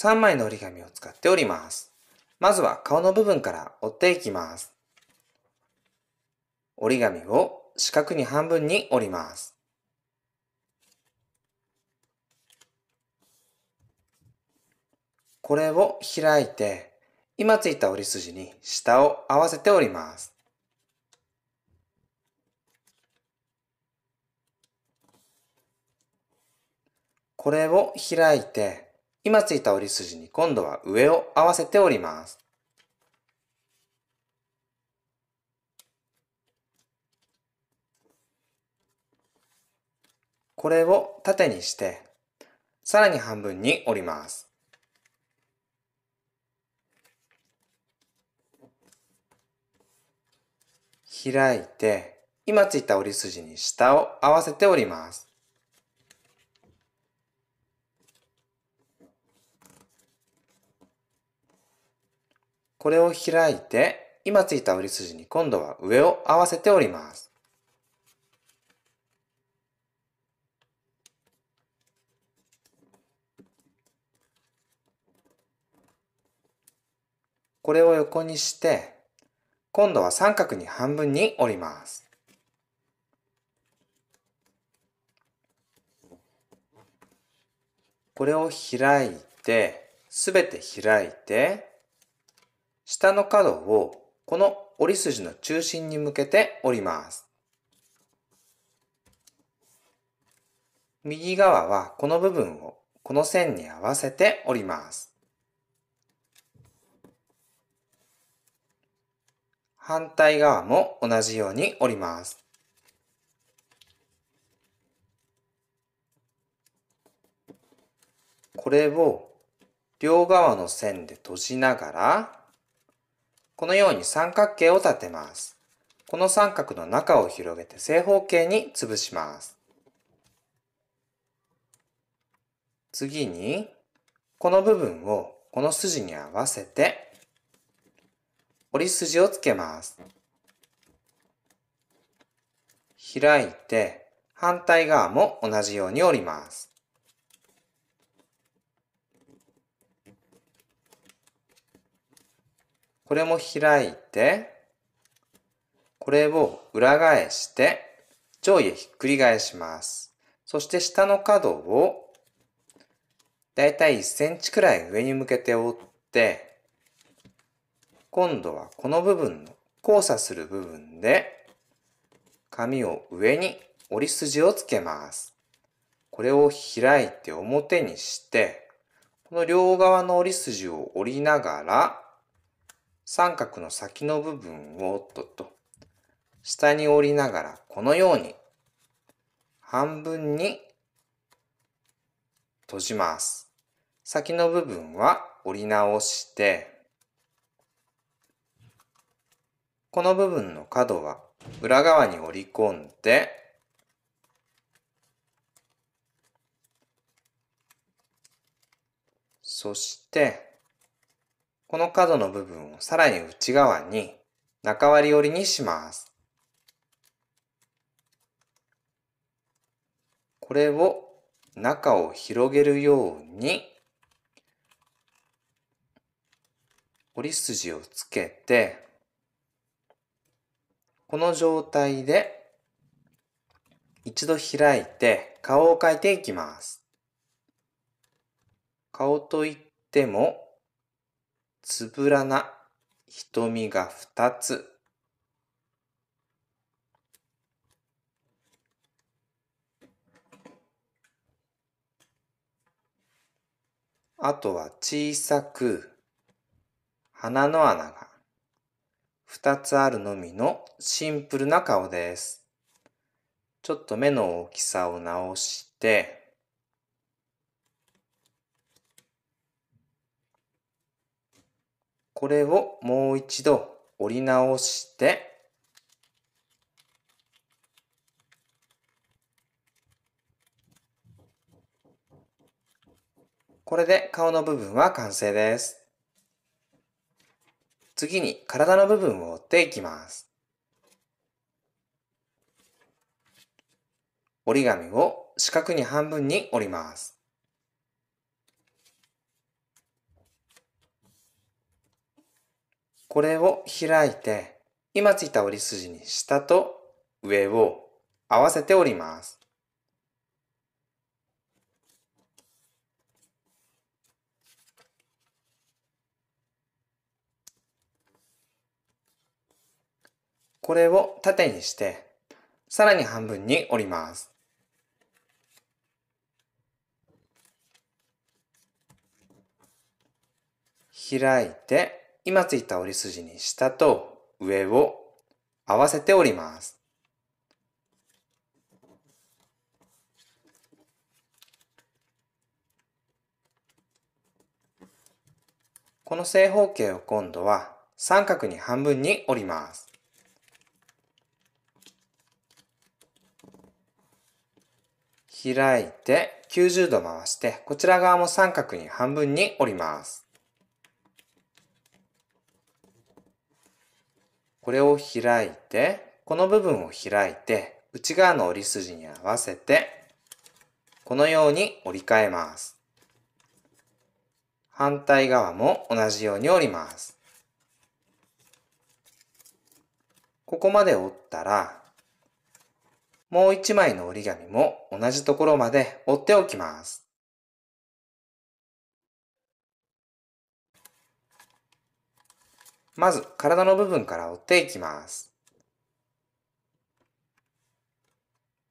3枚の折り紙を使って折ります。まずは顔の部分から折っていきます。折り紙を四角に半分に折ります。これを開いて、今ついた折り筋に下を合わせて折ります。これを開いて、今ついた折り筋に今度は上を合わせて折ります。これを縦にして、さらに半分に折ります。開いて、今ついた折り筋に下を合わせて折ります。これを開いて、今ついた折り筋に今度は上を合わせて折ります。これを横にして、今度は三角に半分に折ります。これを開いて、すべて開いて、下の角をこの折り筋の中心に向けて折ります。右側はこの部分をこの線に合わせて折ります。反対側も同じように折ります。これを両側の線で閉じながらこのように三角形を立てます。この三角の中を広げて正方形に潰します。次に、この部分をこの筋に合わせて、折り筋をつけます。開いて、反対側も同じように折ります。これも開いて、これを裏返して、上下ひっくり返します。そして下の角を、だいたい1センチくらい上に向けて折って、今度はこの部分の交差する部分で、紙を上に折り筋をつけます。これを開いて表にして、この両側の折り筋を折りながら、三角の先の部分をとっと下に折りながらこのように半分に閉じます。先の部分は折り直してこの部分の角は裏側に折り込んでそしてこの角の部分をさらに内側に中割り折りにします。これを中を広げるように折り筋をつけてこの状態で一度開いて顔を描いていきます。顔といってもつぶらな瞳が二つ。あとは小さく鼻の穴が二つあるのみのシンプルな顔です。ちょっと目の大きさを直して、これをもう一度折り直してこれで顔の部分は完成です。次に体の部分を折っていきます。折り紙を四角に半分に折ります。これを開いて、今ついた折り筋に下と上を合わせて折ります。これを縦にして、さらに半分に折ります。開いて、今ついた折り筋に下と上を合わせて折ります。この正方形を今度は三角に半分に折ります。開いて90度回して、こちら側も三角に半分に折ります。これを開いて、この部分を開いて、内側の折り筋に合わせて、このように折り替えます。反対側も同じように折ります。ここまで折ったら、もう一枚の折り紙も同じところまで折っておきます。まず体の部分から折っていきます。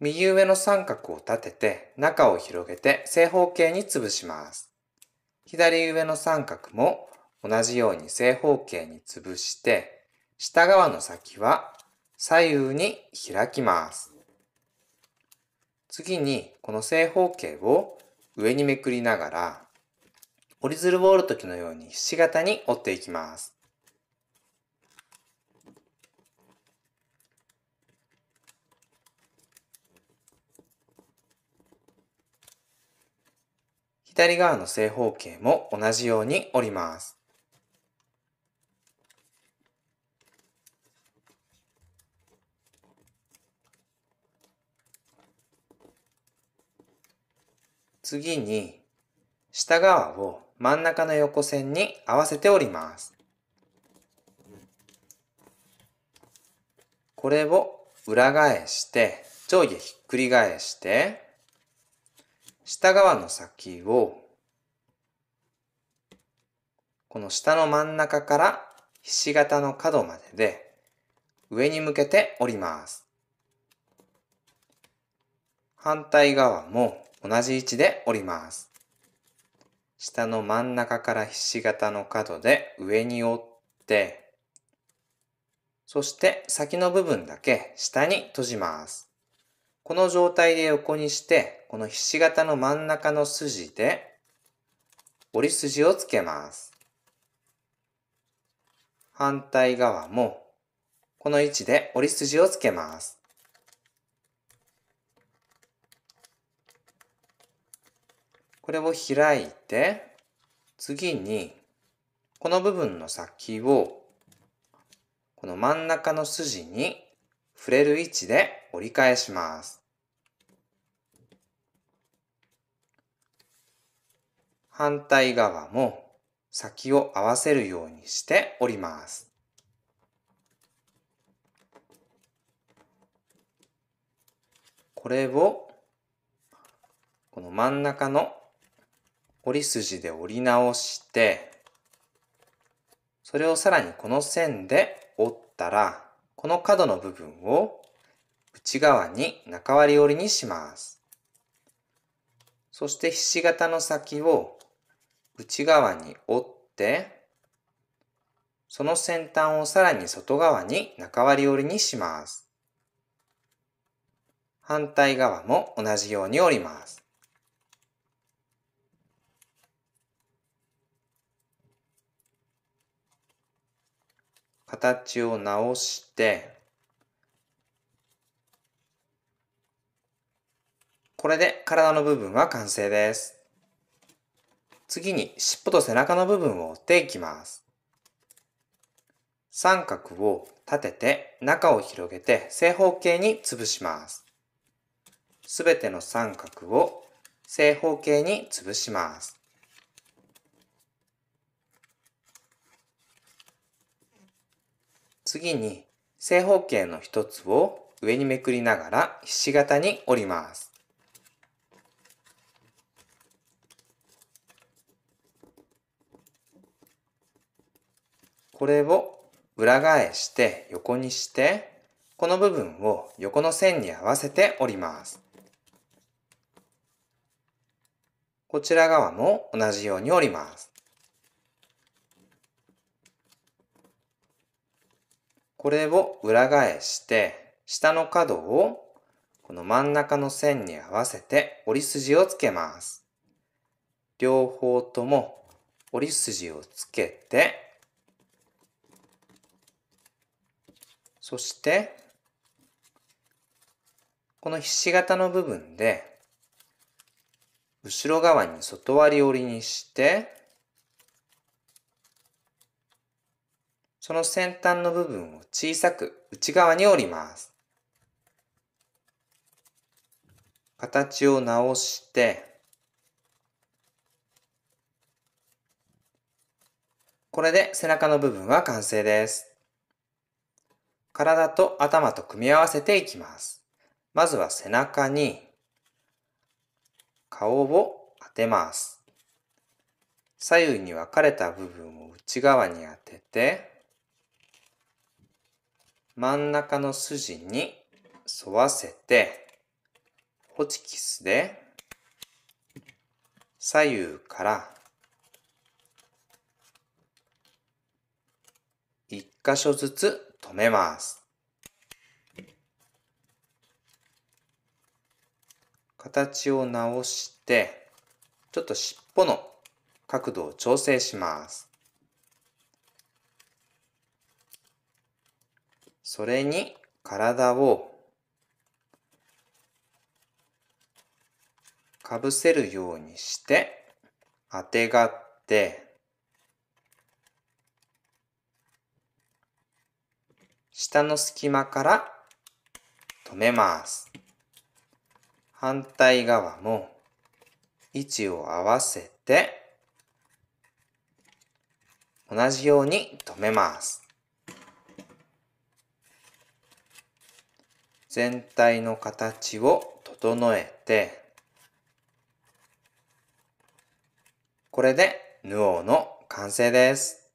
右上の三角を立てて中を広げて正方形に潰します。左上の三角も同じように正方形に潰して下側の先は左右に開きます。次にこの正方形を上にめくりながら折り鶴を折る時のようにひし形に折っていきます。左側の正方形も同じように折ります。次に、下側を真ん中の横線に合わせて折ります。これを裏返して、上下ひっくり返して、下側の先をこの下の真ん中からひし形の角までで上に向けて折ります。反対側も同じ位置で折ります。下の真ん中からひし形の角で上に折って、そして先の部分だけ下に閉じます。この状態で横にして、このひし形の真ん中の筋で、折り筋をつけます。反対側も、この位置で折り筋をつけます。これを開いて、次に、この部分の先を、この真ん中の筋に触れる位置で折り返します。反対側も先を合わせるようにして折ります。これをこの真ん中の折り筋で折り直してそれをさらにこの線で折ったらこの角の部分を内側に中割り折りにします。そしてひし形の先を内側に折って、その先端をさらに外側に中割り折りにします。反対側も同じように折ります。形を直して、これで体の部分は完成です。次に尻尾と背中の部分を折っていきます。三角を立てて中を広げて正方形に潰します。すべての三角を正方形に潰します。次に正方形の一つを上にめくりながらひし形に折ります。これを裏返して横にして、この部分を横の線に合わせて折ります。こちら側も同じように折ります。これを裏返して、下の角をこの真ん中の線に合わせて折り筋をつけます。両方とも折り筋をつけてそして、このひし形の部分で、後ろ側に外割り折りにして、その先端の部分を小さく内側に折ります。形を直して、これで背中の部分は完成です。体と頭と組み合わせていきます。まずは背中に顔を当てます。左右に分かれた部分を内側に当てて、真ん中の筋に沿わせて、ホチキスで左右から一箇所ずつ止めます。形を直して、ちょっと尻尾の角度を調整します。それに体をかぶせるようにして、あてがって、下の隙間から止めます。反対側も位置を合わせて同じように留めます。全体の形を整えてこれでヌオの完成です。